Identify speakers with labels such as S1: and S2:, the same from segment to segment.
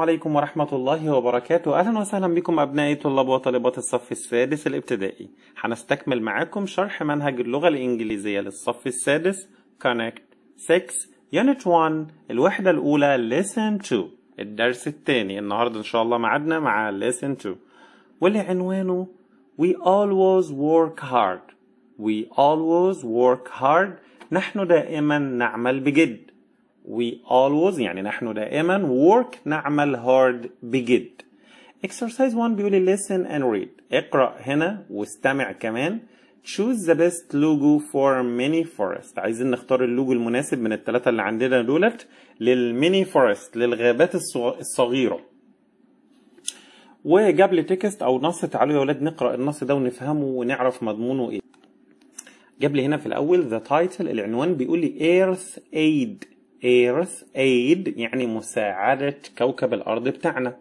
S1: عليكم ورحمة الله وبركاته أهلا وسهلا بكم أبنائي طلاب وطالبات الصف السادس الابتدائي هنستكمل معاكم شرح منهج اللغة الإنجليزية للصف السادس Connect 6 Unit 1 الوحدة الأولى Listen to الدرس الثاني النهاردة إن شاء الله معادنا مع Listen to واللي عنوانه We always work hard We always work hard نحن دائما نعمل بجد we always يعني نحن دائما work نعمل hard بجد exercise 1 بيقول listen and read اقرأ هنا واستمع كمان choose the best logo for mini forest عايزين نختار اللوجو المناسب من الثلاثة اللي عندنا دولت للميني فورست للغابات الصغيرة وجاب لي تكست او نص تعالوا يا ولاد نقرا النص ده ونفهمه ونعرف مضمونه ايه جاب لي هنا في الاول ذا تايتل العنوان بيقول لي ايرث ايد ايرث ايد يعني مساعدة كوكب الأرض بتاعنا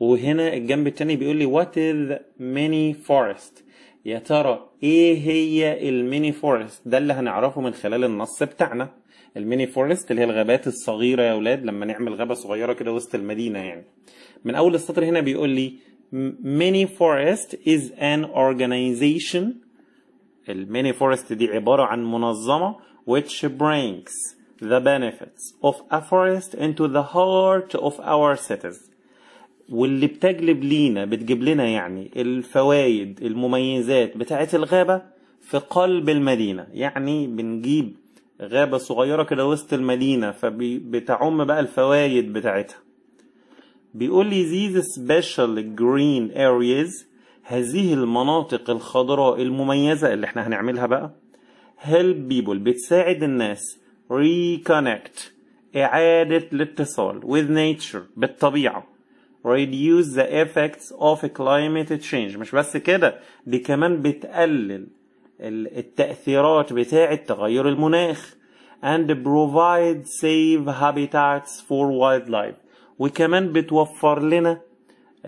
S1: وهنا الجنب التاني بيقول لي what is mini forest يا ترى ايه هي الميني فورست ده اللي هنعرفه من خلال النص بتاعنا الميني فورست اللي هي الغابات الصغيرة يا ولاد لما نعمل غابة صغيرة كده وسط المدينة يعني من أول السطر هنا بيقول لي ميني فورست از ان اورجانيزيشن الميني فورست دي عبارة عن منظمة which brings the benefits of a forest into the heart of our cities واللي بتجلب لينا بتجيب لنا يعني الفوائد المميزات بتاعت الغابة في قلب المدينة يعني بنجيب غابة صغيرة كده وسط المدينة فبتعم بقى الفوائد بتاعتها بيقول لي these special green areas هذه المناطق الخضراء المميزة اللي احنا هنعملها بقى help people بتساعد الناس reconnect إعادة الاتصال with nature بالطبيعة reduce the effects of climate change مش بس كده دي كمان بتقلل التأثيرات بتاعة تغير المناخ and provide safe habitats for wildlife وكمان بتوفر لنا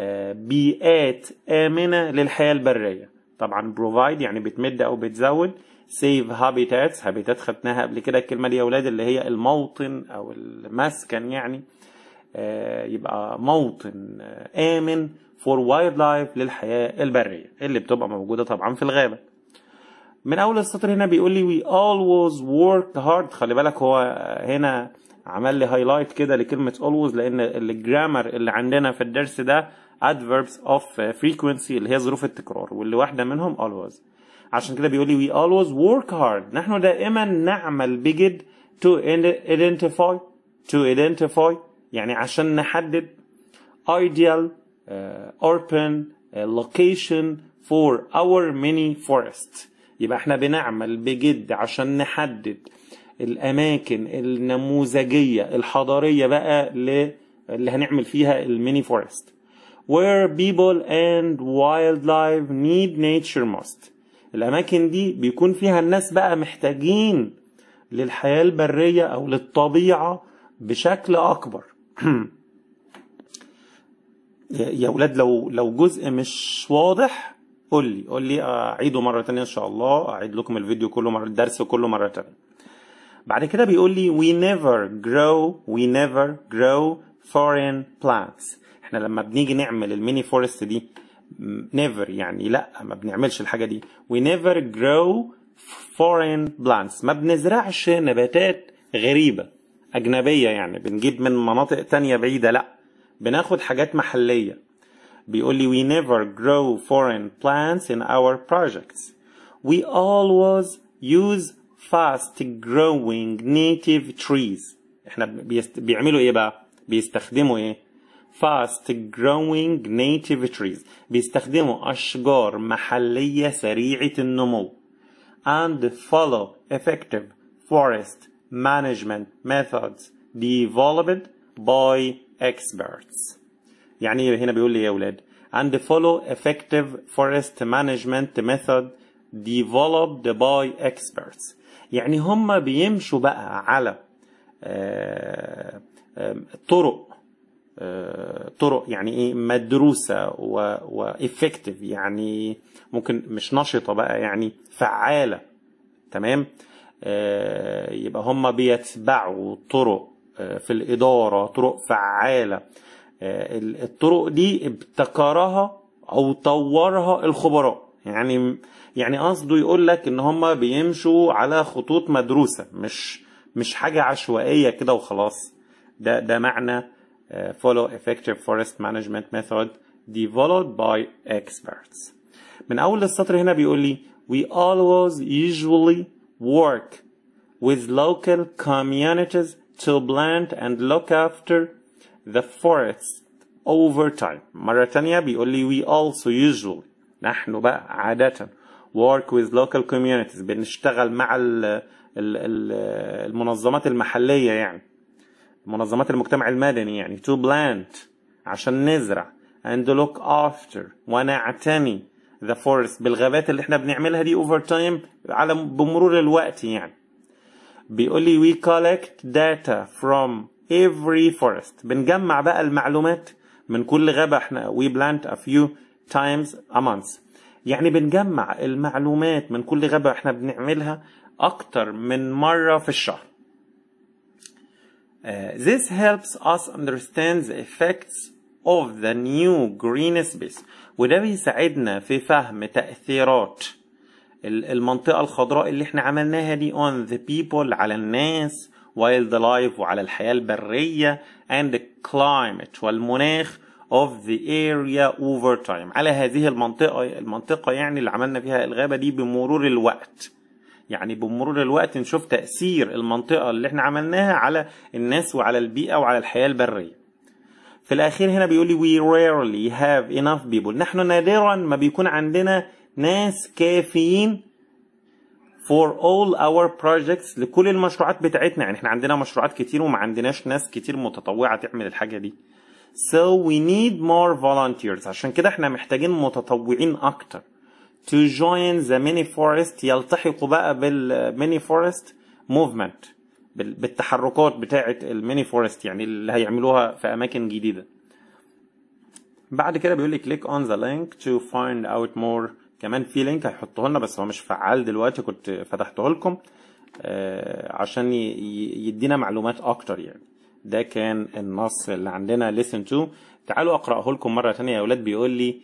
S1: آه، بيئات آمنة للحياة البرية طبعا provide يعني بتمد أو بتزود سيف هابيتاتس هابيتات خدناها قبل كده الكلمة دي يا اولاد اللي هي الموطن أو المسكن يعني آه، يبقى موطن آه، آمن فور وايلد لايف للحياة البرية اللي بتبقى موجودة طبعا في الغابة من أول السطر هنا بيقول لي وي اولويز ورك هارد خلي بالك هو هنا عمل لي هايلايت كده لكلمة اولويز لأن الجرامر اللي عندنا في الدرس ده adverbs of آه، frequency اللي هي ظروف التكرار واللي واحدة منهم always عشان كده بيقول لي we always work hard نحن دائما نعمل بجد to identify to identify يعني عشان نحدد ideal uh, open uh, location for our mini forest يبقى احنا بنعمل بجد عشان نحدد الاماكن النموذجيه الحضاريه بقى اللي هنعمل فيها الميني فورست where people and wildlife need nature most الأماكن دي بيكون فيها الناس بقى محتاجين للحياة البرية أو للطبيعة بشكل أكبر يا أولاد لو لو جزء مش واضح قول لي قول لي أعيده مرة تانية إن شاء الله أعيد لكم الفيديو كله مرة الدرس كله مرة تانية بعد كده بيقول لي we never grow we never grow foreign plants احنا لما بنيجي نعمل الميني فورست دي نيفر يعني لا ما بنعملش الحاجه دي وي نيفر جرو فورين بلانتس ما بنزرعش نباتات غريبه اجنبيه يعني بنجيب من مناطق تانية بعيده لا بناخد حاجات محليه بيقول لي we never grow foreign plants in our projects we always use fast growing native trees احنا بيست... بيعملوا ايه بقى بيستخدموا ايه fast growing native trees بيستخدموا أشجار محلية سريعة النمو and follow effective forest management methods developed by experts يعني هنا بيقول لي يا أولاد and follow effective forest management method developed by experts يعني هم بيمشوا بقى على طرق طرق يعني ايه مدروسه وافكتيف يعني ممكن مش نشطه بقى يعني فعاله تمام آه، يبقى هم بيتبعوا طرق آه، في الاداره طرق فعاله آه، الطرق دي ابتكرها او طورها الخبراء يعني يعني قصده يقول لك ان هم بيمشوا على خطوط مدروسه مش مش حاجه عشوائيه كده وخلاص ده ده معنى uh, follow effective forest management method developed by experts من اول السطر هنا بيقول لي we always usually work with local communities to plant and look after the forests over time مرة تانية بيقول لي we also usually نحن بقى عادة work with local communities بنشتغل مع ال ال المنظمات المحلية يعني منظمات المجتمع المدني يعني to plant عشان نزرع and look after ونعتني the forest بالغابات اللي احنا بنعملها دي over time على بمرور الوقت يعني بيقول لي we collect data from every forest بنجمع بقى المعلومات من كل غابة احنا we plant a few times a month يعني بنجمع المعلومات من كل غابة احنا بنعملها أكتر من مرة في الشهر Uh, this helps us understand the effects of the new green space وده بيساعدنا في فهم تأثيرات المنطقة الخضراء اللي احنا عملناها دي on the people على الناس wildlife وعلى الحياة البرية and the climate والمناخ of the area over time على هذه المنطقة المنطقة يعني اللي عملنا فيها الغابة دي بمرور الوقت يعني بمرور الوقت نشوف تأثير المنطقة اللي احنا عملناها على الناس وعلى البيئة وعلى الحياة البرية في الأخير هنا بيقول لي we rarely have enough people نحن نادرا ما بيكون عندنا ناس كافيين for all our projects لكل المشروعات بتاعتنا يعني احنا عندنا مشروعات كتير وما عندناش ناس كتير متطوعة تعمل الحاجة دي So we need more volunteers عشان كده احنا محتاجين متطوعين أكتر to join the mini forest يلتحقوا بقى بالميني فورست موفمنت بالتحركات بتاعه الميني فورست يعني اللي هيعملوها في اماكن جديده بعد كده بيقول لي click on the link to find out more كمان في لينك هيحطه لنا بس هو مش فعال دلوقتي كنت فتحته لكم آه، عشان يدينا معلومات اكتر يعني ده كان النص اللي عندنا listen to تعالوا اقراه لكم مره تانية يا اولاد بيقول لي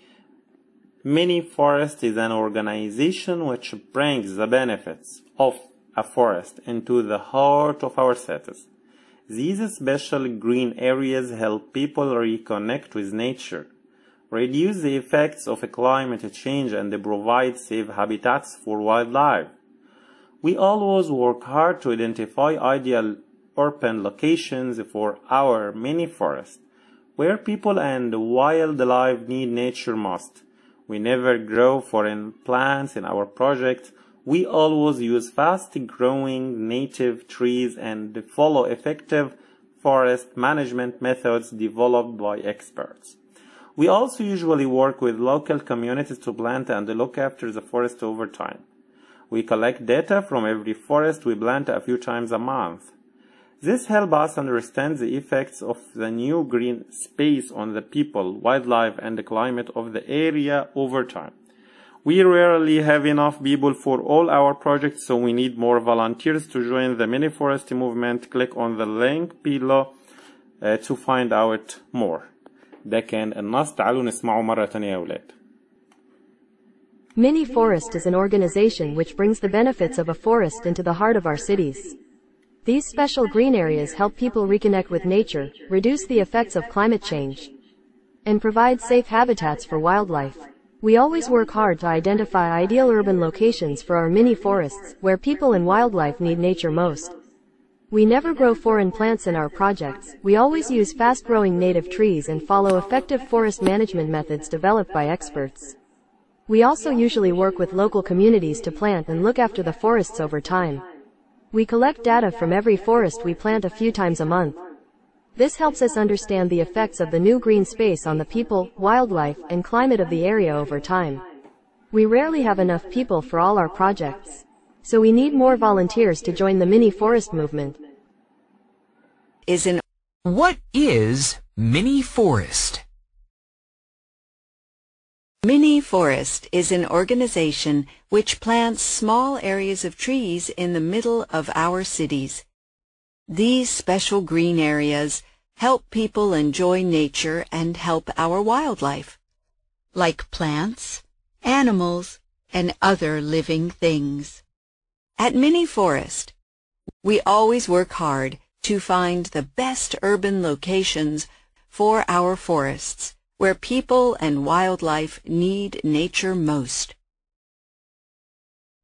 S1: Mini forest is an organization which brings the benefits of a forest into the heart of our cities. These special green areas help people reconnect with nature, reduce the effects of climate change and provide safe habitats for wildlife. We always work hard to identify ideal urban locations for our mini forest, where people and wildlife need nature most. We never grow foreign plants in our projects. We always use fast growing native trees and follow effective forest management methods developed by experts. We also usually work with local communities to plant and look after the forest over time. We collect data from every forest we plant a few times a month. This helps us understand the effects of the new green space on the people, wildlife, and the climate of the area over time. We rarely have enough people for all our projects, so we need more volunteers to join the mini forest movement. Click on the link below uh, to find out more. ده كان النص تعالوا نسمعه مرة تانية يا أولاد.
S2: Mini Forest is an organization which brings the benefits of a forest into the heart of our cities. These special green areas help people reconnect with nature, reduce the effects of climate change, and provide safe habitats for wildlife. We always work hard to identify ideal urban locations for our mini forests, where people and wildlife need nature most. We never grow foreign plants in our projects, we always use fast-growing native trees and follow effective forest management methods developed by experts. We also usually work with local communities to plant and look after the forests over time. We collect data from every forest we plant a few times a month. This helps us understand the effects of the new green space on the people, wildlife, and climate of the area over time. We rarely have enough people for all our projects. So we need more volunteers to join the mini forest movement. Is an What is mini forest? Mini Forest is an organization which plants small areas of trees in the middle of our cities. These special green areas help people enjoy nature and help our wildlife, like plants, animals, and other living things. At Mini Forest, we always work hard to find the best urban locations for our forests where people and wildlife need nature most.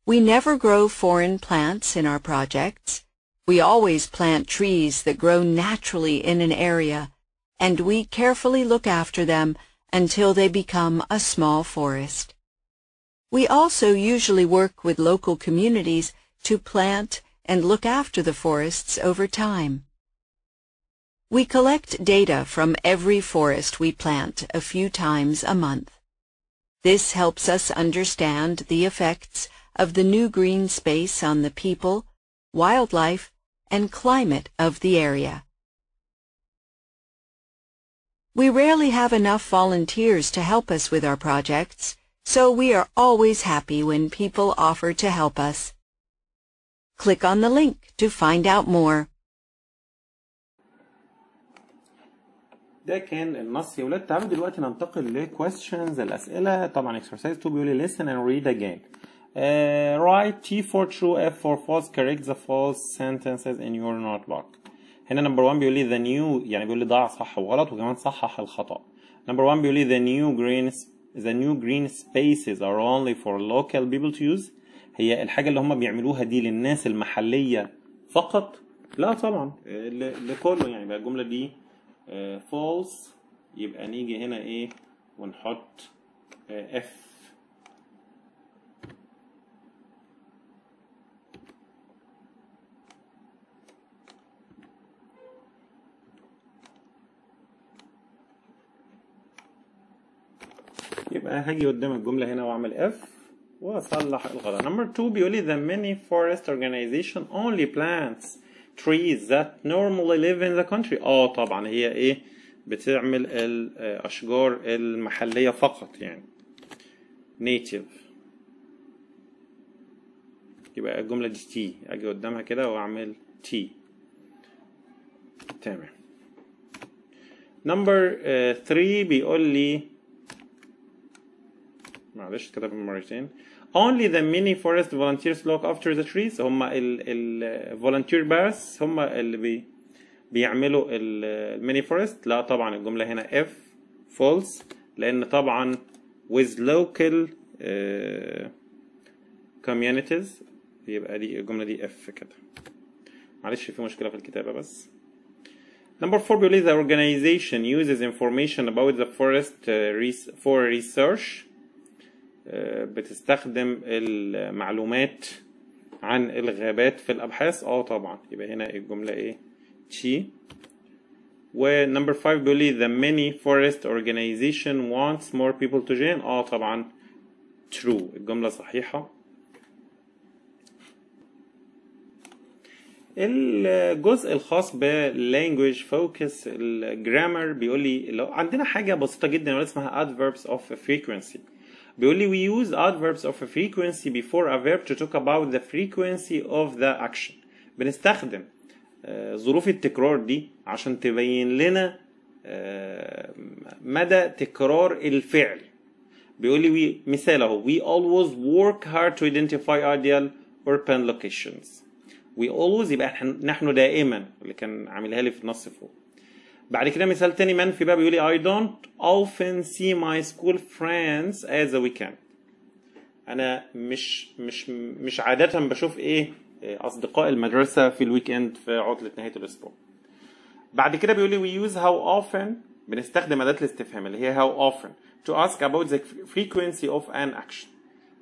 S2: We never grow foreign plants in our projects. We always plant trees that grow naturally in an area, and we carefully look after them until they become a small forest. We also usually work with local communities to plant and look after the forests over time. We collect data from every forest we plant a few times a month. This helps us understand the effects of the new green space on the people, wildlife, and climate of the area. We rarely have enough volunteers to help us with our projects, so we are always happy when people offer to help us. Click on the link to find out more.
S1: ده كان النص يا ولاد تعالوا دلوقتي ننتقل لكويستشنز الاسئله طبعا اكسرسايز 2 بيقول لي listen and read again uh, write T for true F for false correct the false sentences in your notebook هنا نمبر 1 بيقول لي the new يعني بيقول لي ضاع صح وغلط وكمان صحح الخطا نمبر 1 بيقول لي the new green the new green spaces are only for local people to use هي الحاجه اللي هم بيعملوها دي للناس المحليه فقط لا طبعا آه، لكله يعني بقى الجمله دي فولس آه، يبقى نيجي هنا ايه ونحط اف آه، يبقى هاجي قدام الجمله هنا واعمل اف واصلح الغلط. نمبر 2 بيقول لي the many forest organization only plants trees that normally live in the country اه طبعا هي ايه بتعمل الاشجار آه، المحليه فقط يعني native يبقى الجمله دي تي اجي قدامها كده واعمل تي تمام نمبر 3 آه، بيقول لي معلش كتب مرتين only the mini forest volunteers look after the trees هم ال ال volunteer بس هم اللي بي بيعملوا mini forest. لا طبعا الجمله هنا F false لان طبعا with local uh, communities يبقى دي الجمله دي F كده معلش في مشكله في الكتابه بس Number four, believe the organization uses information about the forest uh, res for research بتستخدم المعلومات عن الغابات في الابحاث اه طبعا يبقى هنا الجمله ايه تشي ونمبر 5 بيقول لي the many forest organization wants more people to join اه طبعا ترو الجمله صحيحه الجزء الخاص باللانجوج فوكس الجرامر بيقول لي لو عندنا حاجه بسيطه جدا اسمها adverbs of frequency بيقول لي we use adverbs of a frequency before a verb to talk about the frequency of the action بنستخدم ظروف التكرار دي عشان تبين لنا مدى تكرار الفعل بيقول لي مثال اهو we always work hard to identify ideal urban locations we always يبقى نحن دائما اللي كان عاملها لي في النص فوق بعد كده مثال تاني منفي بقى بيقول لي I don't often see my school friends as a weekend انا مش مش مش عاده بشوف ايه, إيه اصدقاء المدرسه في الويك اند في عطله نهايه الاسبوع بعد كده بيقول لي we use how often بنستخدم اداه الاستفهام اللي هي how often to ask about the frequency of an action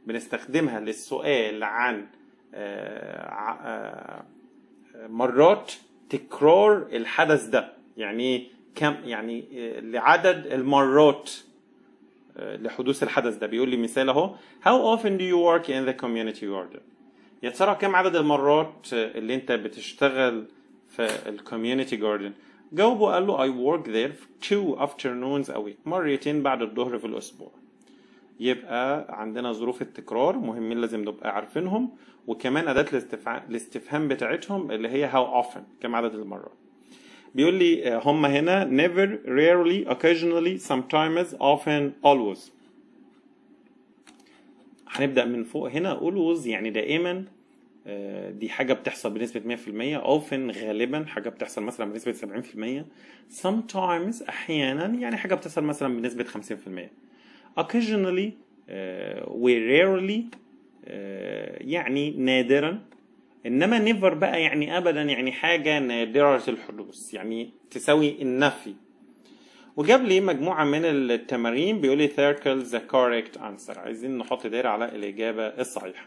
S1: بنستخدمها للسؤال عن آه, آه, مرات تكرار الحدث ده يعني كم يعني آه، لعدد المرات آه، لحدوث الحدث ده بيقول لي مثال اهو how often do you work in the community garden يا ترى كم عدد المرات آه، اللي انت بتشتغل في الكوميونتي جاردن جاوبه قال له I work there two afternoons a week مرتين بعد الظهر في الأسبوع يبقى عندنا ظروف التكرار مهمين لازم نبقى عارفينهم وكمان أداة الاستفهام بتاعتهم اللي هي how often كم عدد المرات بيقول لي آه، هم هنا never rarely occasionally sometimes often always هنبدا من فوق هنا always يعني دائما آه، دي حاجه بتحصل بنسبه 100% often غالبا حاجه بتحصل مثلا بنسبه 70% sometimes احيانا يعني حاجه بتحصل مثلا بنسبه 50% occasionally و آه، rarely يعني نادرا انما نيفر بقى يعني ابدا يعني حاجه نادره الحدوث يعني تساوي النفي وجاب لي مجموعه من التمارين بيقول لي circle the correct answer عايزين نحط دايره على الاجابه الصحيحه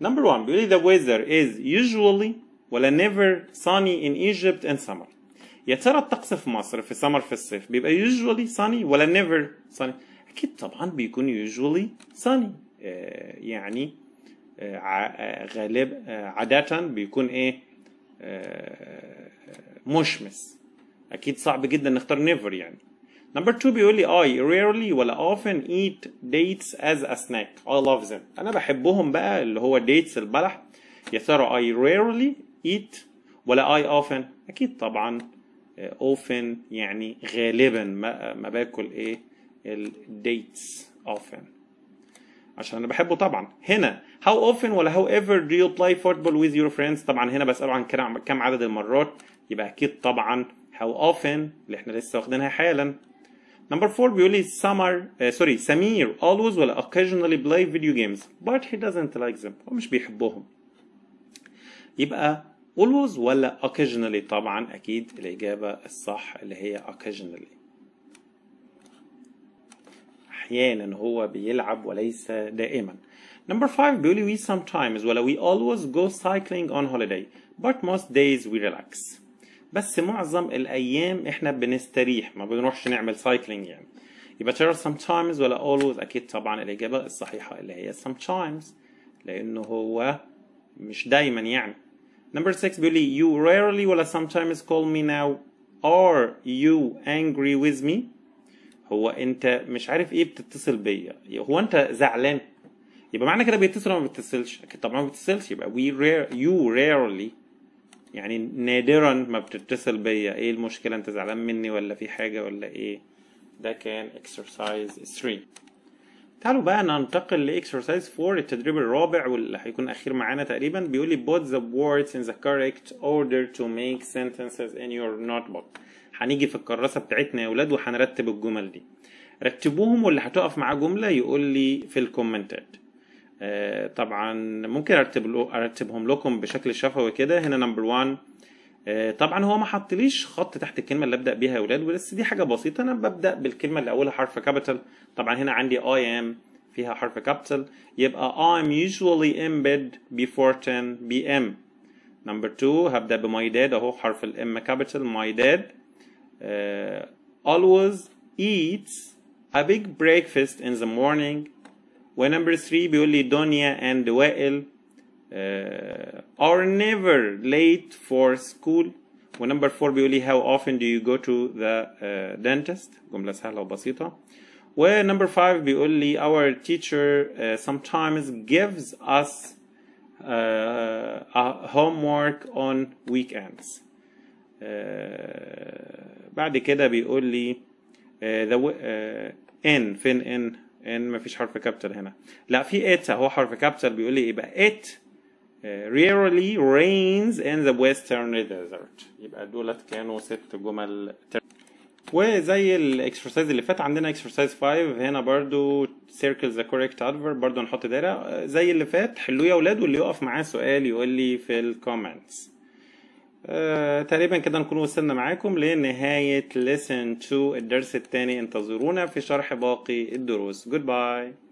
S1: نمبر 1 بيقول لي the weather is usually ولا never sunny in Egypt in summer يا ترى الطقس في مصر في summer في الصيف بيبقى usually sunny ولا never sunny اكيد طبعا بيكون usually sunny آه يعني غالب آه، عادة بيكون ايه آه، مشمس اكيد صعب جدا نختار نيفر يعني نمبر 2 بيقول لي اي آه، ريرلي ولا اوفن ايت ديتس از ا سناك اي لاف ذم انا بحبهم بقى اللي هو ديتس البلح يا ترى اي ريرلي ايت ولا اي اوفن اكيد طبعا اوفن يعني غالبا ما, ما باكل ايه الديتس اوفن عشان انا بحبه طبعا هنا how often ولا how ever do you play football with your friends طبعا هنا بساله عن كم عدد المرات يبقى اكيد طبعا how often اللي احنا لسه واخدينها حالا نمبر 4 بيقول لي سمر سوري سمير always ولا occasionally play video games but he doesn't like them هو مش بيحبهم يبقى always ولا occasionally طبعا اكيد الاجابه الصح اللي هي occasionally أحيانا هو بيلعب وليس دائما Number five بيقول we sometimes ولا we always go cycling on holiday but most days we relax بس معظم الأيام إحنا بنستريح ما بنروحش نعمل cycling يعني يبقى ترى sometimes ولا always أكيد طبعا الإجابة الصحيحة اللي هي sometimes لأنه هو مش دايما يعني Number six بيقول you rarely ولا sometimes call me now are you angry with me هو انت مش عارف ايه بتتصل بيا هو انت زعلان يبقى معنى كده بيتصل ولا ما بيتصلش اكيد طبعا ما بيتصلش يبقى وي rare يو rarely يعني نادرا ما بتتصل بيا ايه المشكله انت زعلان مني ولا في حاجه ولا ايه ده كان exercise 3 تعالوا بقى ننتقل لاكسرسايز 4 التدريب الرابع واللي هيكون اخير معانا تقريبا بيقول لي put the words in the correct order to make sentences in your notebook هنيجي في الكراسه بتاعتنا يا ولاد وهنرتب الجمل دي رتبوهم واللي هتقف معاه جمله يقول لي في الكومنتات آه طبعا ممكن ارتب ارتبهم لكم بشكل شفوي كده هنا نمبر 1 آه، طبعا هو ما حطليش خط تحت الكلمه اللي ابدا بيها يا اولاد بس دي حاجه بسيطه انا ببدا بالكلمه اللي اولها حرف كابيتال طبعا هنا عندي اي ام فيها حرف كابيتال يبقى I'm usually embed before 10 ام نمبر 2 هبدا بماي داد اهو حرف الام كابيتال ماي داد always eats a big breakfast in the morning ونمبر 3 بيقول لي دنيا اند وائل are uh, never late for school ونمبر 4 بيقول لي how often do you go to the uh, dentist جملة سهلة وبسيطة ونمبر 5 بيقول لي our teacher uh, sometimes gives us uh, a homework on weekends uh, بعد كده بيقول لي uh, the uh, n فين n n مفيش حرف كابيتال هنا لا في it هو حرف كابيتال بيقول لي يبقى it Uh, rarely rains in the western desert يبقى دولت كانوا ست جمل وزي الاكسرسايز اللي فات عندنا اكسرسايز 5 هنا برضو circle the correct adverb برضو نحط دايره زي اللي فات حلوه يا ولاد واللي يقف معاه سؤال يقول لي في الكومنتس آه uh, تقريبا كده نكون وصلنا معاكم لنهاية lesson 2 الدرس الثاني انتظرونا في شرح باقي الدروس goodbye